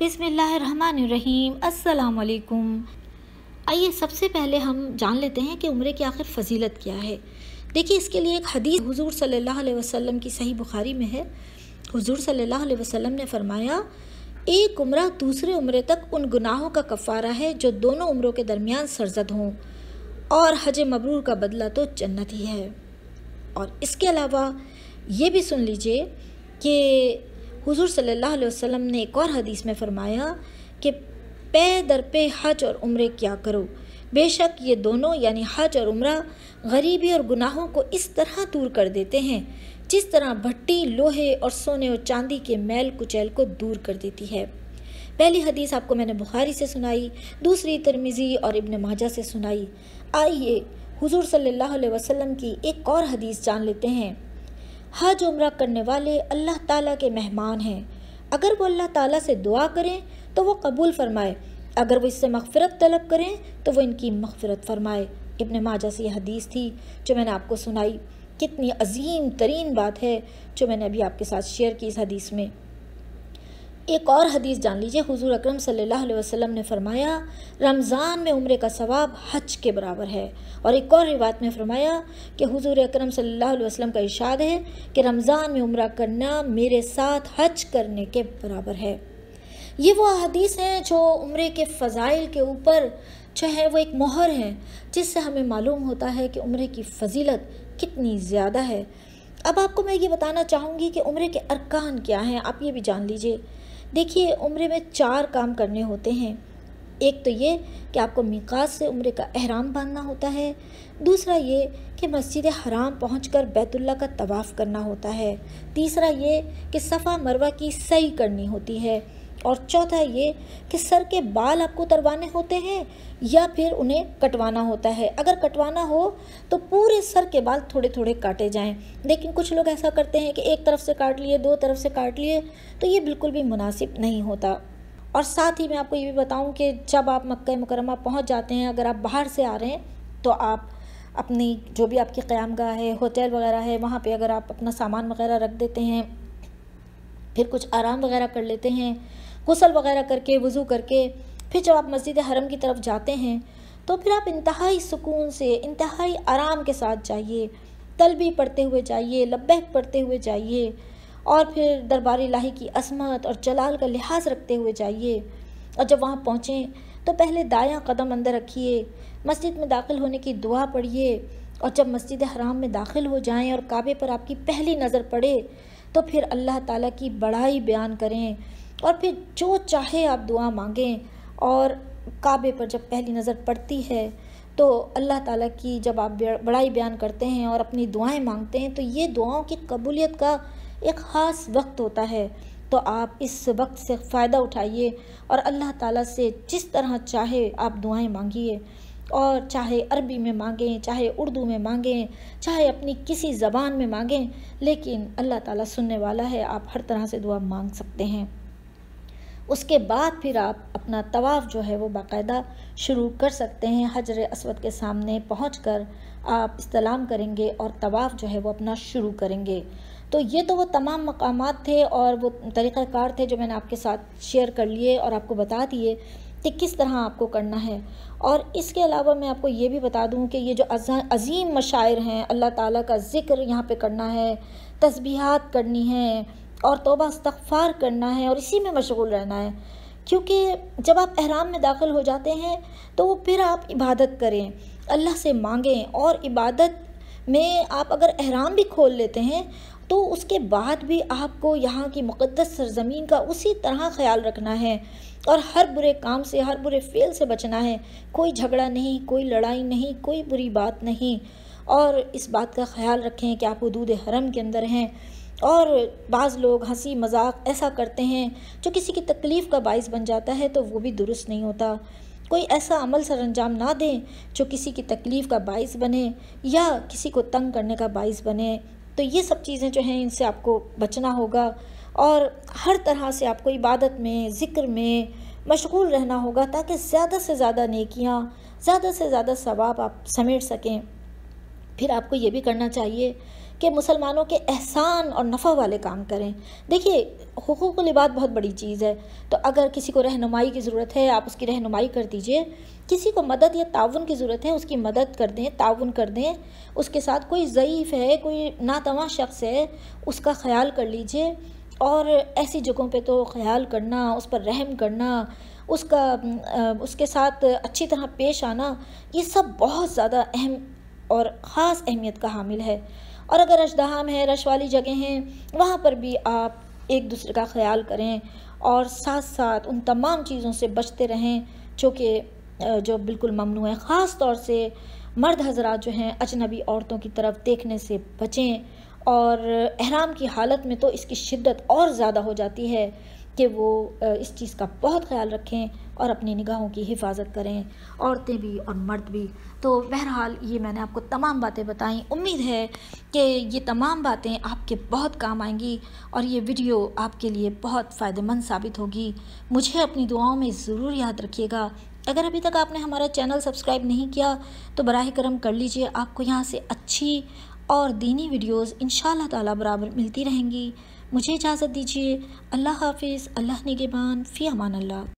बिसमीम् अल्लाम आइए सबसे पहले हम जान लेते हैं कि उम्र की आखिर फजीलत क्या है देखिए इसके लिए एक हदीस हुजूर सल्लल्लाहु अलैहि वसल्लम की सही बुखारी में है हुजूर सल्लल्लाहु अलैहि वसल्लम ने फरमाया एक उम्र दूसरे उम्र तक उन गुनाहों का कफ़ारा है जो दोनों उम्रों के दरमियान सरजद हों और हज मबरूर का बदला तो जन्नत ही है और इसके अलावा ये भी सुन लीजिए कि हुजूर सल्लल्लाहु अलैहि वसल्लम ने एक और हदीस में फरमाया कि पे दर पे हज और उम्र क्या करो बेशक ये दोनों यानी हज और उम्र गरीबी और गुनाहों को इस तरह दूर कर देते हैं जिस तरह भट्टी लोहे और सोने और चांदी के मैल कुचैल को दूर कर देती है पहली हदीस आपको मैंने बुखारी से सुनाई दूसरी तरमिज़ी और इबन माजा से सुनाई आइए हुजूर सल्लल्लाहु अलैहि वसल्लम की एक और हदीस जान लेते हैं हज उम्र करने वाले अल्लाह ताला के मेहमान हैं अगर वो अल्लाह ताला से दुआ करें तो वो कबूल फरमाए अगर वो इससे मगफरत तलब करें तो वो इनकी मगफरत फरमाए इबन माजा से यह हदीस थी जो मैंने आपको सुनाई कितनी अजीम तरीन बात है जो मैंने अभी आपके साथ शेयर की इस हदीस में एक और हदीस जान लीजिए हुजूर अकरम सल्लल्लाहु अलैहि वसल्लम ने फरमाया रमज़ान में उम्र का सवाब हज के बराबर है और एक और रिवायत में फरमाया कि हुजूर अकरम सल्लल्लाहु अलैहि वसल्लम का इशाद है कि रमज़ान में उम्र करना मेरे साथ हज करने के बराबर है ये वो हदीस हैं जो उम्र के फ़जाइल के ऊपर जो है वो एक मोहर है जिससे हमें मालूम होता है कि उम्र की फजीलत कितनी ज़्यादा है अब आपको मैं ये बताना चाहूँगी कि उम्र के अरकान क्या हैं आप ये भी जान लीजिए देखिए उम्र में चार काम करने होते हैं एक तो ये कि आपको मिकास से उम्र का अहराम बांधना होता है दूसरा ये कि मस्जिद हराम पहुँच कर बैतुल्ला का तवाफ़ करना होता है तीसरा ये कि सफ़ा मरवा की सही करनी होती है और चौथा ये कि सर के बाल आपको उतरवाने होते हैं या फिर उन्हें कटवाना होता है अगर कटवाना हो तो पूरे सर के बाल थोड़े थोड़े काटे जाएं लेकिन कुछ लोग ऐसा करते हैं कि एक तरफ से काट लिए दो तरफ से काट लिए तो ये बिल्कुल भी मुनासिब नहीं होता और साथ ही मैं आपको ये भी बताऊँ कि जब आप मक्का मुकरमा पहुँच जाते हैं अगर आप बाहर से आ रहे हैं तो आप अपनी जो भी आपकी गाह है होटल वगैरह है वहाँ पर अगर आप अपना सामान वगैरह रख देते हैं फिर कुछ आराम वगैरह कर लेते हैं गसल वगैरह करके वज़ू करके फिर जब आप मस्जिद हरम की तरफ जाते हैं तो फिर आप इंतहाई सुकून से इंतहाई आराम के साथ जाइए तलबी पढ़ते हुए जाइए लब्बैक पढ़ते हुए जाइए और फिर दरबार लाही की असमत और जलाल का लिहाज रखते हुए जाइए और जब वहाँ पहुँचें तो पहले दायां कदम अंदर रखिए मस्जिद में दाखिल होने की दुआ पढ़िए और जब मस्जिद हराम में दाखिल हो जाएं और काबे पर आपकी पहली नज़र पड़े तो फिर अल्लाह ताला की बड़ाई बयान करें और फिर जो चाहे आप दुआ मांगें और काबे पर जब पहली नज़र पड़ती है तो अल्लाह ताला की जब आप बड़ाई बयान करते हैं और अपनी दुआएं मांगते हैं तो ये दुआओं की कबूलियत का एक ख़ास वक्त होता है तो आप इस वक्त से फ़ायदा उठाइए और अल्लाह ताला से जिस तरह चाहे आप दुआएं मांगिए और चाहे अरबी में मांगें चाहे उर्दू में मांगें चाहे अपनी किसी ज़बान में मांगें लेकिन अल्लाह ताला सुनने वाला है आप हर तरह से दुआ मांग सकते हैं उसके बाद फिर आप अपना तवाफ़ जो है वो बाकायदा शुरू कर सकते हैं हजर असवद के सामने पहुँच कर आप इस्तलाम करेंगे और तवाफ़ जो है वो अपना शुरू करेंगे तो ये तो वो तमाम मकाम थे और वो तरीक़ाकार थे जो मैंने आपके साथ शेयर कर लिए और आपको बता दिए कि किस तरह आपको करना है और इसके अलावा मैं आपको ये भी बता दूं कि ये जो अज़ीम मशायर हैं अल्लाह ताला का ज़िक्र यहाँ पे करना है तस्बीहात करनी है और तोबा इस्तफ़ार करना है और इसी में मशगूल रहना है क्योंकि जब आप अहराम में दाखिल हो जाते हैं तो वो फिर आप इबादत करें अल्लाह से मांगें और इबादत में आप अगर अहराम भी खोल लेते हैं तो उसके बाद भी आपको यहाँ की मुक़दस सरजमीन का उसी तरह ख्याल रखना है और हर बुरे काम से हर बुरे फेल से बचना है कोई झगड़ा नहीं कोई लड़ाई नहीं कोई बुरी बात नहीं और इस बात का ख्याल रखें कि आप हदूद हरम के अंदर हैं और बाज़ लोग हंसी मजाक ऐसा करते हैं जो किसी की तकलीफ़ का बायस बन जाता है तो वो भी दुरुस्त नहीं होता कोई ऐसा अमल सर अंजाम ना दें जो किसी की तकलीफ़ का बायस बने या किसी को तंग करने का बायस बने तो ये सब चीज़ें जो हैं इनसे आपको बचना होगा और हर तरह से आपको इबादत में ज़िक्र में मशगूल रहना होगा ताकि ज़्यादा से ज़्यादा नेकियाँ ज़्यादा से ज़्यादा सवाब आप समेट सकें फिर आपको ये भी करना चाहिए कि मुसलमानों के एहसान और नफ़ा वाले काम करें देखिए हकूक़ लिबाद बहुत बड़ी चीज़ है तो अगर किसी को रहनुमाई की ज़रूरत है आप उसकी रहनुमाई कर दीजिए किसी को मदद या ताउन की ज़रूरत है उसकी मदद कर दें ताउन कर दें उसके साथ कोई ज़यीफ़ है कोई नातवा शख्स है उसका ख्याल कर लीजिए और ऐसी जगहों पे तो ख्याल करना उस पर रहम करना उसका उसके साथ अच्छी तरह पेश आना ये सब बहुत ज़्यादा अहम और ख़ास अहमियत का हामिल है और अगर रशदहाम है रश वाली जगह हैं वहाँ पर भी आप एक दूसरे का ख्याल करें और साथ साथ उन तमाम चीज़ों से बचते रहें जो कि जो बिल्कुल ममनू है ख़ास तौर से मर्द हजरात जो हैं अजनबी औरतों की तरफ देखने से बचें और अहराम की हालत में तो इसकी शिद्दत और ज़्यादा हो जाती है कि वो इस चीज़ का बहुत ख्याल रखें और अपनी निगाहों की हिफाजत करें औरतें भी और मर्द भी तो बहरहाल ये मैंने आपको तमाम बातें बताई उम्मीद है कि ये तमाम बातें आपके बहुत काम आएंगी और ये वीडियो आपके लिए बहुत फ़ायदेमंद साबित होगी मुझे अपनी दुआओं में ज़रूर याद रखिएगा अगर अभी तक आपने हमारा चैनल सब्सक्राइब नहीं किया तो बर करम कर लीजिए आपको यहाँ से अच्छी और दीनी वीडियोज़ इन शराबर मिलती रहेंगी मुझे इजाज़त दीजिए अल्लाह हाफिज़ अल्लाह निगबान फ़ी अमान अल्लाह